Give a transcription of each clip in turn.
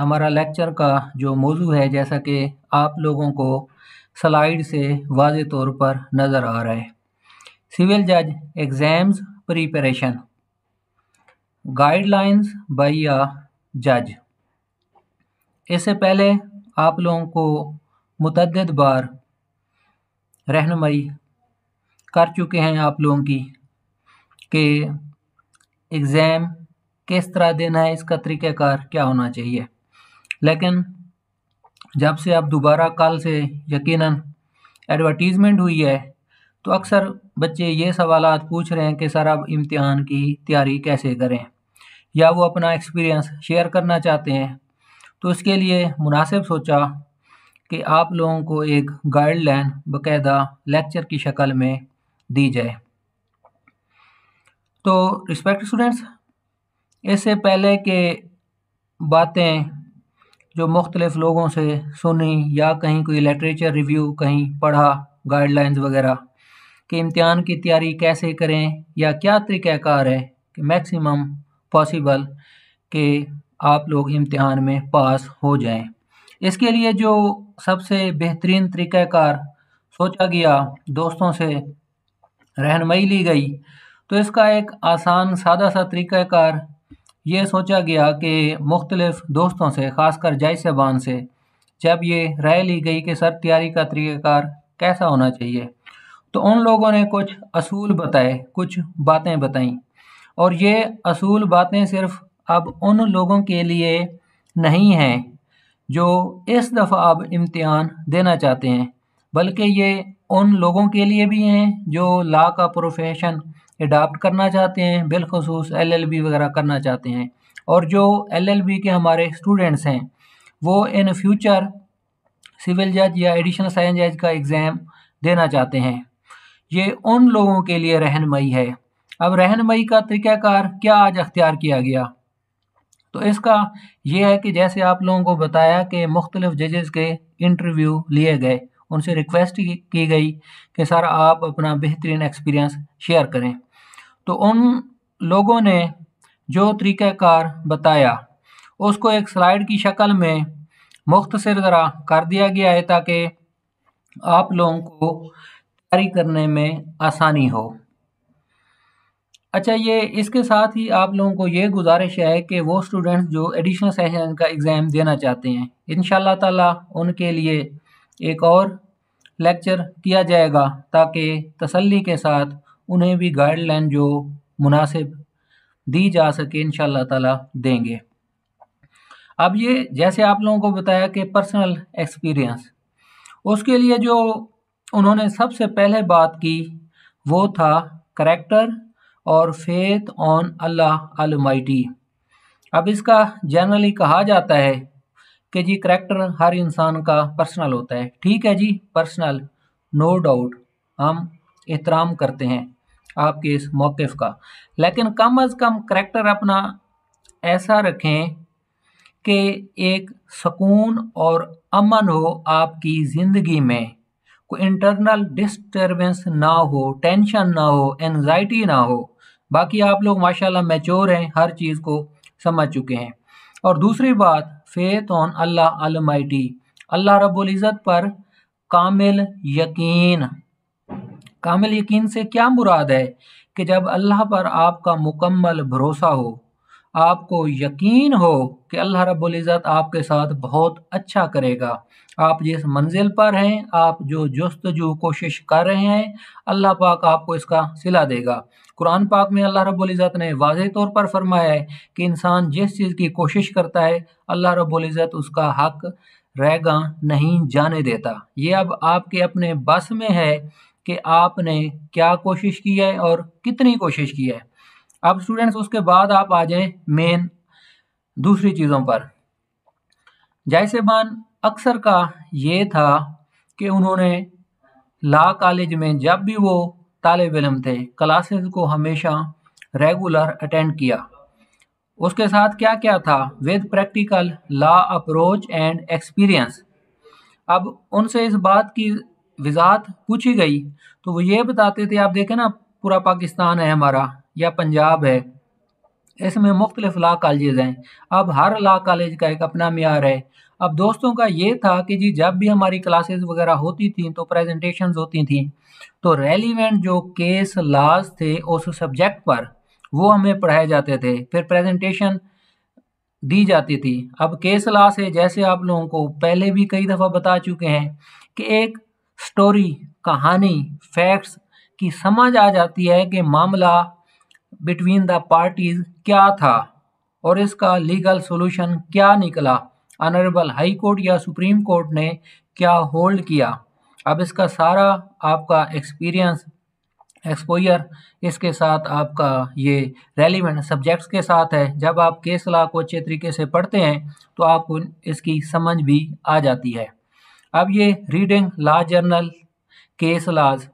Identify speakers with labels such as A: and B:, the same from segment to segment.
A: हमारा लेक्चर का जो मौजू है जैसा कि आप लोगों को स्लाइड से वाज तौर पर नज़र आ रहा है सिविल जज एग्ज़ाम्स प्रिपरेशन गाइडलाइंस बाई आ जज इससे पहले आप लोगों को मतद बार रहनमई कर चुके हैं आप लोगों की कि एग्ज़ाम किस तरह देना है इसका तरीक़ार क्या होना चाहिए लेकिन जब से अब दोबारा कल से यकीनन एडवर्टीज़मेंट हुई है तो अक्सर बच्चे ये सवाल पूछ रहे हैं कि सर अब इम्तहान की तैयारी कैसे करें या वो अपना एक्सपीरियंस शेयर करना चाहते हैं तो इसके लिए मुनासिब सोचा कि आप लोगों को एक गाइडलाइन बकायदा लेक्चर की शक्ल में दी जाए तो रिस्पेक्ट स्टूडेंट्स इससे पहले के बातें जो मुख्तलिफ लोगों से सुनी या कहीं कोई लिटरेचर रिव्यू कहीं पढ़ा गाइडलाइंस वगैरह कि इम्तहान की तैयारी कैसे करें या क्या तरीक़ाकार है कि मैक्सिमम पॉसिबल कि आप लोग इम्तहान में पास हो जाएं इसके लिए जो सबसे बेहतरीन तरीक़ाकार सोचा गया दोस्तों से रहनमई ली गई तो इसका एक आसान सादा सा तरीक़ाकार ये सोचा गया कि मुख्तलिफ दोस्तों से ख़ासकर जायसेबान से जब ये राय ली गई कि सर तैयारी का तरीक़ाकार कैसा होना चाहिए तो उन लोगों ने कुछ असूल बताए कुछ बातें बताई और ये असूल बातें सिर्फ अब उन लोगों के लिए नहीं हैं जो इस दफ़ा अब इम्तहान देना चाहते हैं बल्कि ये उन लोगों के लिए भी हैं जो ला का प्रोफेशन अडाप्ट करना चाहते हैं बिलखसूस एल एल बी वगैरह करना चाहते हैं और जो एल एल बी के हमारे स्टूडेंट्स हैं वो इन फ्यूचर सिविल जज या एडिशनल साइन जज का एग्ज़ाम देना चाहते हैं ये उन लोगों के लिए रहनमई है अब रहनमई का तरीक़ाकार क्या आज अख्तियार किया गया तो इसका यह है कि जैसे आप लोगों को बताया कि मुख्तलिफ जजेस के इंटरव्यू लिए गए उनसे रिक्वेस्ट की गई कि सर आप अपना बेहतरीन एक्सपीरियंस शेयर करें तो उन लोगों ने जो तरीक़ाकार बताया उसको एक स्लाइड की शक्ल में मुख्तसर ज़रा कर दिया गया है ताकि आप लोगों को तैयारी करने में आसानी हो अच्छा ये इसके साथ ही आप लोगों को ये गुजारिश है कि वो स्टूडेंट्स जो एडिशनल सेशन का एग्ज़ाम देना चाहते हैं इन ताला उनके लिए एक और लेक्चर किया जाएगा ताकि तसल्ली के साथ उन्हें भी गाइडलाइन जो मुनासिब दी जा सके इन ताला देंगे अब ये जैसे आप लोगों को बताया कि पर्सनल एक्सपीरियंस उसके लिए जो उन्होंने सबसे पहले बात की वो था करेक्टर और फेथ ऑन अल्लाह अलमाइटी अब इसका जनरली कहा जाता है कि जी करेक्टर हर इंसान का पर्सनल होता है ठीक है जी पर्सनल नो डाउट हम एहतराम करते हैं आपके इस मौक़ का लेकिन कम अज़ कम करेक्टर अपना ऐसा रखें कि एक सकून और अमन हो आपकी ज़िंदगी में कोई इंटरनल डिस्टर्बेंस ना हो टेंशन ना हो एनजाइटी ना हो बाकी आप लोग माशाल्लाह मैच्योर हैं हर चीज़ को समझ चुके हैं और दूसरी बात faith on Allah almighty Allah रब्बुल इज़्ज़त पर कामिल यकीन कामिल यकीन से क्या मुराद है कि जब अल्लाह पर आपका मुकम्मल भरोसा हो आपको यकीन हो कि अल्लाह रब्ज़त आपके साथ बहुत अच्छा करेगा आप जिस मंजिल पर हैं आप जो जो कोशिश कर रहे हैं अल्लाह पाक आपको इसका सिला देगा कुरान पाक में अल्लाह रब्ज़त ने वाज तौर पर फरमाया है कि इंसान जिस चीज़ की कोशिश करता है अल्लाह रब्ज़त उसका हक रहेगा नहीं जाने देता ये अब आपके अपने बस में है कि आपने क्या कोशिश की है और कितनी कोशिश की है अब स्टूडेंट्स उसके बाद आप आ जाए मेन दूसरी चीज़ों पर जायसेबान अक्सर का ये था कि उन्होंने ला कॉलेज में जब भी वो तालब इलम थे क्लासेस को हमेशा रेगुलर अटेंड किया उसके साथ क्या क्या था with practical law approach and experience अब उनसे इस बात की वजात पूछी गई तो वो ये बताते थे आप देखें ना पूरा पाकिस्तान है हमारा या पंजाब है इसमें मुख्तलिफ ला कॉलेज हैं अब हर ला कॉलेज का एक अपना मैार है अब दोस्तों का ये था कि जी जब भी हमारी क्लासेस वगैरह होती थी तो प्रेजेंटेशंस होती थी तो रेलिवेंट जो केस लाज थे उस सब्जेक्ट पर वो हमें पढ़ाए जाते थे फिर प्रेजेंटेशन दी जाती थी अब केस लास है जैसे आप लोगों को पहले भी कई दफ़ा बता चुके हैं कि एक स्टोरी कहानी फैक्ट्स की समझ आ जाती है कि मामला बिटवीन द पार्टीज क्या था और इसका लीगल सॉल्यूशन क्या निकला ऑनरेबल हाई कोर्ट या सुप्रीम कोर्ट ने क्या होल्ड किया अब इसका सारा आपका एक्सपीरियंस एक्सपोयर इसके साथ आपका ये रेलिवेंट सब्जेक्ट्स के साथ है जब आप केस ला को अच्छे तरीके से पढ़ते हैं तो आपको इसकी समझ भी आ जाती है अब ये reading law journal case laws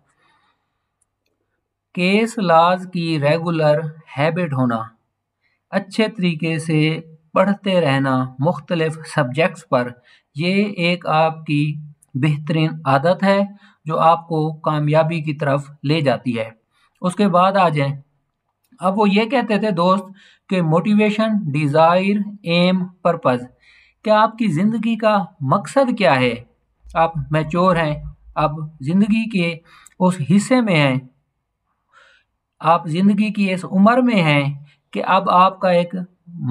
A: case laws की रेगुलर हैबिट होना अच्छे तरीके से पढ़ते रहना मुख्तलिफ सब्जेक्ट्स पर ये एक आपकी बेहतरीन आदत है जो आपको कामयाबी की तरफ ले जाती है उसके बाद आ जाए अब वो ये कहते थे दोस्त कि मोटिवेशन डिज़ायर एम पर्पज़ क्या आपकी ज़िंदगी का मकसद क्या है आप मैच्योर हैं आप ज़िंदगी के उस हिस्से में हैं आप ज़िंदगी की इस उम्र में हैं कि अब आपका एक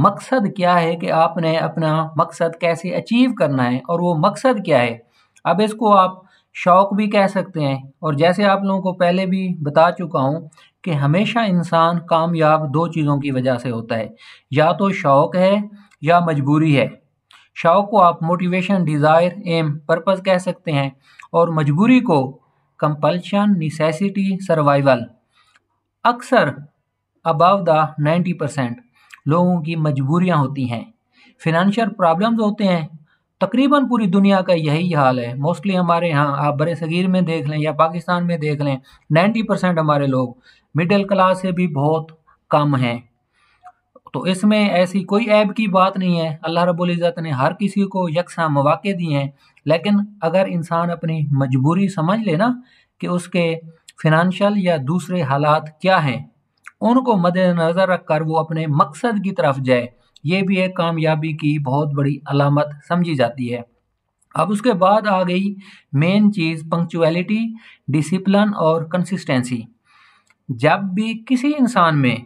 A: मकसद क्या है कि आपने अपना मकसद कैसे अचीव करना है और वो मकसद क्या है अब इसको आप शौक़ भी कह सकते हैं और जैसे आप लोगों को पहले भी बता चुका हूँ कि हमेशा इंसान कामयाब दो चीज़ों की वजह से होता है या तो शौक़ है या मजबूरी है शौक को आप मोटिवेशन डिज़ायर एम पर्पस कह सकते हैं और मजबूरी को कंपल्शन नेसेसिटी सर्वाइवल अक्सर अबव द 90 परसेंट लोगों की मजबूरियां होती हैं फिनंशियल प्रॉब्लम्स होते हैं तकरीबन पूरी दुनिया का यही हाल है मोस्टली हमारे यहाँ आप बर सगीर में देख लें या पाकिस्तान में देख लें 90 परसेंट हमारे लोग मिडिल क्लास से भी बहुत कम हैं तो इसमें ऐसी कोई ऐब की बात नहीं है अल्लाह रबुल्ज़त ने हर किसी को यकसा मौाक़े दिए हैं लेकिन अगर इंसान अपनी मजबूरी समझ लेना कि उसके फिनंशल या दूसरे हालात क्या हैं उनको मद्नज़र रख कर वो अपने मकसद की तरफ जाए ये भी एक कामयाबी की बहुत बड़ी अलामत समझी जाती है अब उसके बाद आ गई मेन चीज़ पंक्चुअलिटी डिसिप्लिन और कंसिस्टेंसी जब भी किसी इंसान में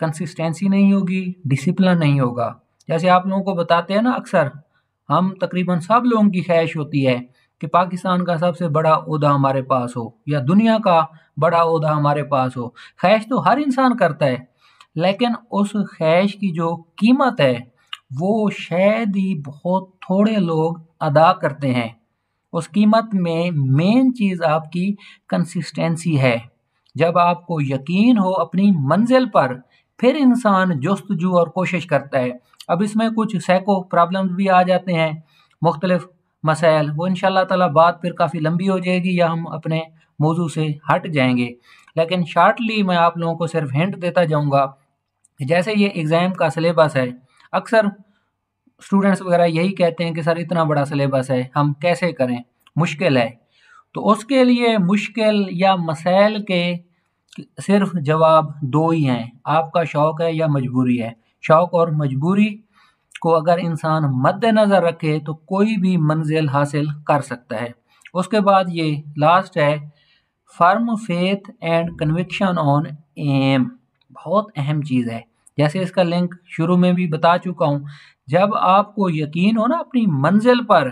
A: कंसिस्टेंसी नहीं होगी डिसिप्लिन नहीं होगा जैसे आप लोगों को बताते हैं ना अक्सर हम तकरीबन सब लोगों की ख्वाहिश होती है कि पाकिस्तान का सबसे बड़ा उहदा हमारे पास हो या दुनिया का बड़ा उहदा हमारे पास हो ख्वाहिश तो हर इंसान करता है लेकिन उस ख्वाहिश की जो कीमत है वो शायद ही बहुत थोड़े लोग अदा करते हैं उस कीमत में मेन चीज़ आपकी कंसिस्टेंसी है जब आपको यकीन हो अपनी मंजिल पर फिर इंसान जस्तजू और कोशिश करता है अब इसमें कुछ सैको प्रॉब्लम्स भी आ जाते हैं मुख्तलिफ मसाइल वो इन ताला बात फिर काफ़ी लंबी हो जाएगी या हम अपने मौजू से हट जाएंगे लेकिन शार्टली मैं आप लोगों को सिर्फ हिंट देता जाऊँगा जैसे ये एग्ज़ाम का सिलेबस है अक्सर स्टूडेंट्स वगैरह यही कहते हैं कि सर इतना बड़ा सिलेबस है हम कैसे करें मुश्किल है तो उसके लिए मुश्किल या मसाइल के सिर्फ जवाब दो ही हैं आपका शौक़ है या मजबूरी है शौक़ और मजबूरी को अगर इंसान मद्देनजर रखे तो कोई भी मंजिल हासिल कर सकता है उसके बाद ये लास्ट है firm faith and conviction on एम बहुत अहम चीज़ है जैसे इसका लिंक शुरू में भी बता चुका हूँ जब आपको यकीन हो ना अपनी मंजिल पर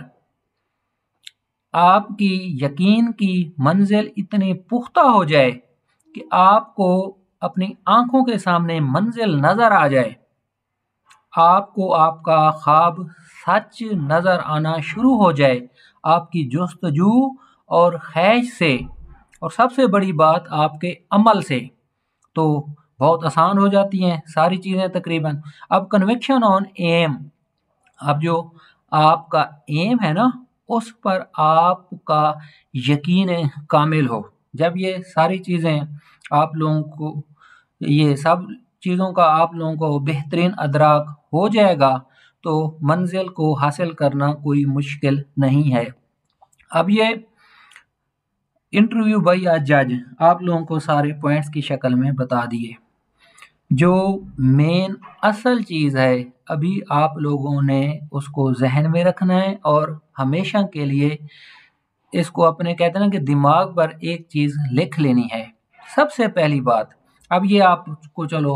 A: आपकी यकीन की मंजिल इतनी पुख्ता हो जाए कि आपको अपनी आंखों के सामने मंजिल नज़र आ जाए आपको आपका ख्वाब सच नज़र आना शुरू हो जाए आपकी जस्तजू और खैज से और सबसे बड़ी बात आपके अमल से तो बहुत आसान हो जाती हैं सारी चीज़ें तकरीबन अब कन्विक्शन ऑन एम अब जो आपका एम है ना उस पर आपका यकीन कामिल हो जब ये सारी चीज़ें आप लोगों को ये सब चीज़ों का आप लोगों को बेहतरीन अदराक हो जाएगा तो मंजिल को हासिल करना कोई मुश्किल नहीं है अब ये इंटरव्यू बाई या जज आप लोगों को सारे पॉइंट्स की शक्ल में बता दिए जो मेन असल चीज़ है अभी आप लोगों ने उसको जहन में रखना है और हमेशा के लिए इसको अपने कहते हैं ना कि दिमाग पर एक चीज़ लिख लेनी है सबसे पहली बात अब ये आपको चलो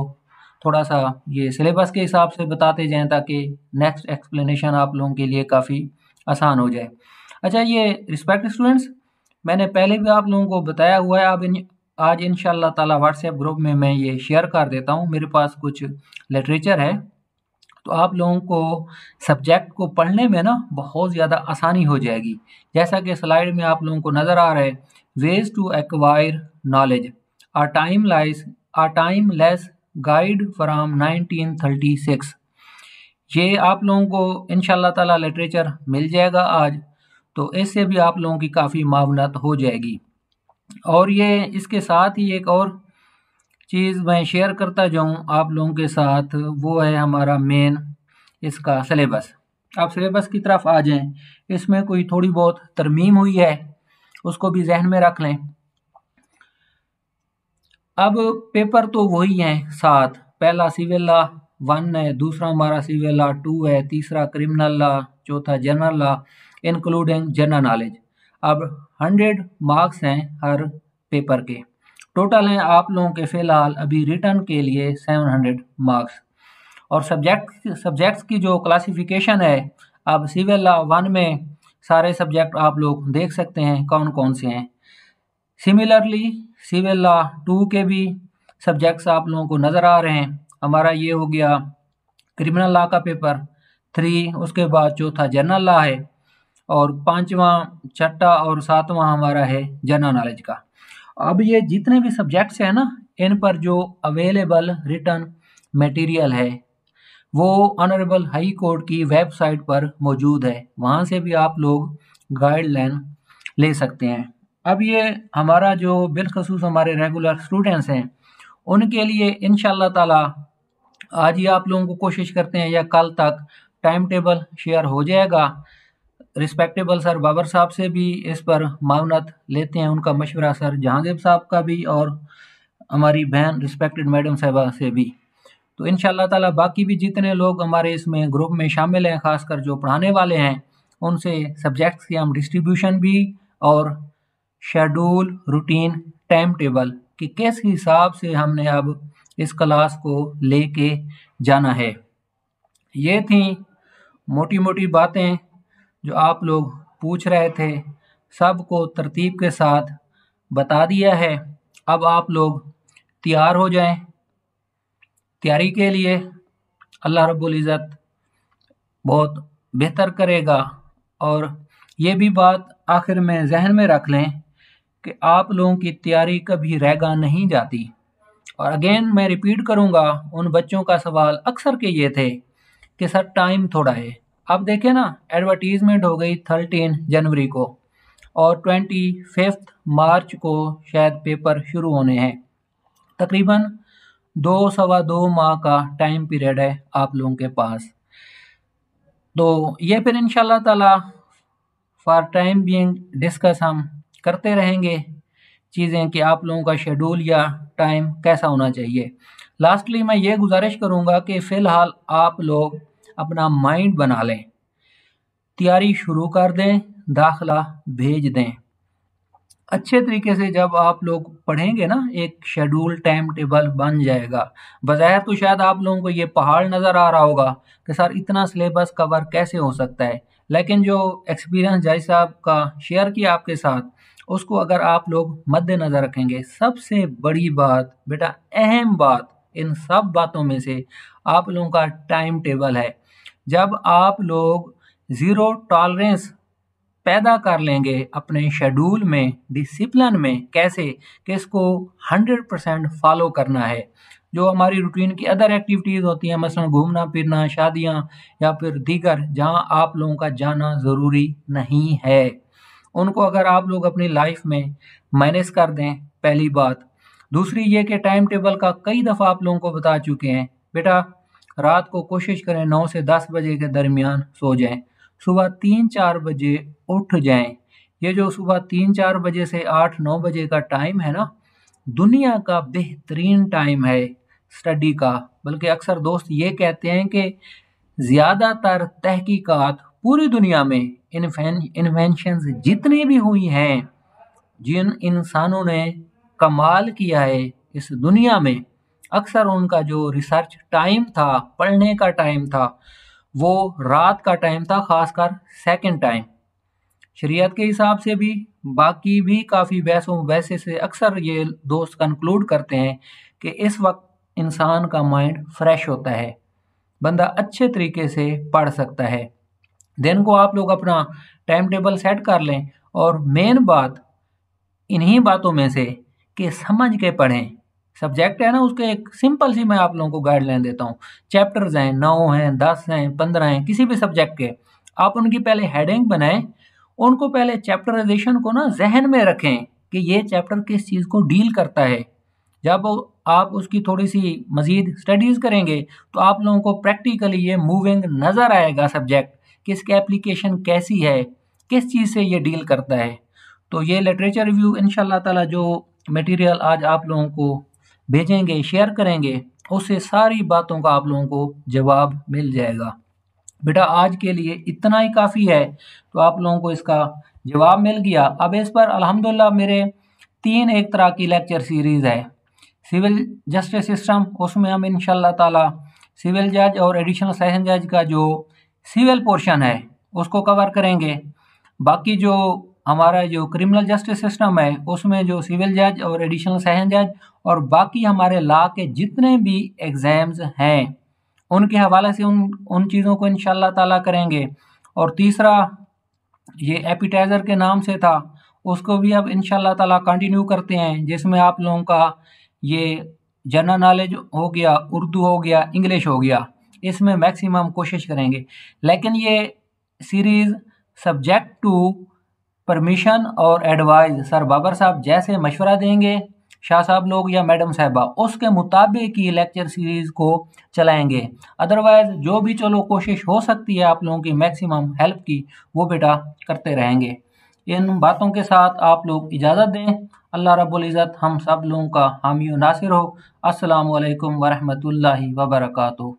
A: थोड़ा सा ये सिलेबस के हिसाब से बताते जाएं ताकि नेक्स्ट एक्सप्लेनेशन आप लोगों के लिए काफ़ी आसान हो जाए अच्छा ये रिस्पेक्ट स्टूडेंट्स मैंने पहले भी आप लोगों को बताया हुआ है आप इन आज इन ताला व्हाट्सएप ग्रुप में मैं ये शेयर कर देता हूँ मेरे पास कुछ लिटरेचर है तो आप लोगों को सब्जेक्ट को पढ़ने में ना बहुत ज़्यादा आसानी हो जाएगी जैसा कि स्लाइड में आप लोगों को नज़र आ रहा है ways to acquire knowledge a timeless a timeless guide from 1936 ये आप लोगों को इन ताला लिटरेचर मिल जाएगा आज तो इससे भी आप लोगों की काफ़ी मावनत हो जाएगी और ये इसके साथ ही एक और चीज़ मैं शेयर करता जाऊँ आप लोगों के साथ वो है हमारा मेन इसका सिलेबस आप सिलेबस की तरफ आ जाएं इसमें कोई थोड़ी बहुत तरमीम हुई है उसको भी जहन में रख लें अब पेपर तो वही हैं सात पहला सिविल लॉ वन है दूसरा हमारा सिविल लॉ टू है तीसरा क्रिमिनल लॉ चौथा general law including general knowledge अब हंड्रेड मार्क्स हैं हर पेपर के टोटल हैं आप लोगों के फ़िलहाल अभी रिटर्न के लिए 700 मार्क्स और सब्जेक्ट सब्जेक्ट्स की जो क्लासिफिकेशन है अब सिविल लॉ वन में सारे सब्जेक्ट आप लोग देख सकते हैं कौन कौन से हैं सिमिलरली सिविल लॉ टू के भी सब्जेक्ट्स आप लोगों को नज़र आ रहे हैं हमारा ये हो गया क्रिमिनल लॉ का पेपर थ्री उसके बाद चौथा जनरल लॉ है और पाँचवा छठा और सातवां हमारा है जनरल नॉलेज का अब ये जितने भी सब्जेक्ट्स हैं ना इन पर जो अवेलेबल रिटर्न मटेरियल है वो ऑनरेबल हाई कोर्ट की वेबसाइट पर मौजूद है वहाँ से भी आप लोग गाइडलाइन ले सकते हैं अब ये हमारा जो बिलखसूस हमारे रेगुलर स्टूडेंट्स हैं उनके लिए इन ताला आज ही आप लोगों को कोशिश करते हैं या कल तक टाइम टेबल शेयर हो जाएगा रिस्पेक्टेबल सर बाबर साहब से भी इस पर मावनत लेते हैं उनका मशवरा सर जहांगीर साहब का भी और हमारी बहन रिस्पेक्टेड मैडम साहबा से भी तो इन ताला बाकी भी जितने लोग हमारे इसमें ग्रुप में शामिल हैं खासकर जो पढ़ाने वाले हैं उनसे सब्जेक्ट्स की हम डिस्ट्रीब्यूशन भी और शेड्यूल रूटीन टाइम टेबल कि किस हिसाब से हमने अब इस क्लास को ले के जाना है ये थी मोटी मोटी बातें जो आप लोग पूछ रहे थे सब को तरतीब के साथ बता दिया है अब आप लोग तैयार हो जाएं तैयारी के लिए अल्लाह रब्बुल इज़्ज़त बहुत बेहतर करेगा और ये भी बात आखिर में जहन में रख लें कि आप लोगों की तैयारी कभी रह नहीं जाती और अगेन मैं रिपीट करूँगा उन बच्चों का सवाल अक्सर के ये थे कि सर टाइम थोड़ा है अब देखें ना एडवर्टीज़मेंट हो गई थर्टीन जनवरी को और ट्वेंटी फिफ्थ मार्च को शायद पेपर शुरू होने हैं तकरीबन दो सवा दो माह का टाइम पीरियड है आप लोगों के पास तो ये फिर इन तला फॉर टाइम बींग डिस्कस हम करते रहेंगे चीज़ें कि आप लोगों का शेड्यूल या टाइम कैसा होना चाहिए लास्टली मैं ये गुजारिश करूँगा कि फ़िलहाल आप लोग अपना माइंड बना लें तैयारी शुरू कर दें दाखला भेज दें अच्छे तरीके से जब आप लोग पढ़ेंगे ना एक शेड्यूल टाइम टेबल बन जाएगा बज़ाहिर तो शायद आप लोगों को ये पहाड़ नज़र आ रहा होगा कि सर इतना सिलेबस कवर कैसे हो सकता है लेकिन जो एक्सपीरियंस जाय साहब का शेयर किया आपके साथ उसको अगर आप लोग मद्देनज़र रखेंगे सबसे बड़ी बात बेटा अहम बात इन सब बातों में से आप लोगों का टाइम टेबल है जब आप लोग ज़ीरो टॉलरेंस पैदा कर लेंगे अपने शेड्यूल में डिसिप्लिन में कैसे किसको 100 परसेंट फॉलो करना है जो हमारी रूटीन की अदर एक्टिविटीज़ होती हैं मसलन घूमना फिरना शादियाँ या फिर दीगर जहाँ आप लोगों का जाना ज़रूरी नहीं है उनको अगर आप लोग अपनी लाइफ में मैनेज कर दें पहली बात दूसरी ये कि टाइम टेबल का कई दफ़ा आप लोगों को बता चुके हैं बेटा रात को कोशिश करें नौ से दस बजे के दरमियान सो जाएं सुबह तीन चार बजे उठ जाएं ये जो सुबह तीन चार बजे से आठ नौ बजे का टाइम है ना दुनिया का बेहतरीन टाइम है स्टडी का बल्कि अक्सर दोस्त ये कहते हैं कि ज़्यादातर तहकीकात पूरी दुनिया में इन्वेंशन जितनी भी हुई हैं जिन इंसानों ने कमाल किया है इस दुनिया में अक्सर उनका जो रिसर्च टाइम था पढ़ने का टाइम था वो रात का टाइम था ख़ासकर सेकंड टाइम शरीयत के हिसाब से भी बाकी भी काफ़ी बहसों वैसे से अक्सर ये दोस्त कंक्लूड करते हैं कि इस वक्त इंसान का माइंड फ्रेश होता है बंदा अच्छे तरीके से पढ़ सकता है दिन को आप लोग अपना टाइम टेबल सेट कर लें और मेन बात इन्हीं बातों में से कि समझ के पढ़ें सब्जेक्ट है ना उसके एक सिंपल सी मैं आप लोगों को गाइडलाइन देता हूँ चैप्टर्स हैं नौ हैं दस हैं पंद्रह हैं किसी भी सब्जेक्ट के आप उनकी पहले हेडिंग बनाएं उनको पहले चैप्टराइजेशन को ना जहन में रखें कि ये चैप्टर किस चीज़ को डील करता है जब आप उसकी थोड़ी सी मज़ीद स्टडीज़ करेंगे तो आप लोगों को प्रैक्टिकली ये मूविंग नज़र आएगा सब्जेक्ट कि इसकी एप्लीकेशन कैसी है किस चीज़ से ये डील करता है तो ये लिटरेचर रिव्यू इन ताला जो मटेरियल आज आप लोगों को भेजेंगे शेयर करेंगे उससे सारी बातों का आप लोगों को जवाब मिल जाएगा बेटा आज के लिए इतना ही काफ़ी है तो आप लोगों को इसका जवाब मिल गया अब इस पर अल्हम्दुलिल्लाह मेरे तीन एक तरह की लेक्चर सीरीज़ है सिविल जस्टिस सिस्टम उसमें हम इन ताला सिविल जज और एडिशनल सेशन जज का जो सिविल पोर्शन है उसको कवर करेंगे बाकी जो हमारा जो क्रिमिनल जस्टिस सिस्टम है उसमें जो सिविल जज और एडिशनल सेशन जज और बाकी हमारे ला के जितने भी एग्ज़ाम्स हैं उनके हवाले से उन उन चीज़ों को इन ताला करेंगे और तीसरा ये एपिटाइज़र के नाम से था उसको भी अब इन ताला कंटिन्यू करते हैं जिसमें आप लोगों का ये जनरल नॉलेज हो गया उर्दू हो गया इंग्लिश हो गया इसमें मैक्सिमम कोशिश करेंगे लेकिन ये सीरीज़ सब्जेक्ट टू परमिशन और एडवाइस सर बाबर साहब जैसे मशवरा देंगे शाह साहब लोग या मैडम साहबा उसके मुताबिक ही लेक्चर सीरीज़ को चलाएंगे अदरवाइज़ जो भी चलो कोशिश हो सकती है आप लोगों की मैक्सिमम हेल्प की वो बेटा करते रहेंगे इन बातों के साथ आप लोग इजाज़त दें अल्लाह रब्बुल इज़्ज़त हम सब लोगों का हामी नासिर हो अस्सलाम वालेकुम वरहमतुल्लाहि वबरकू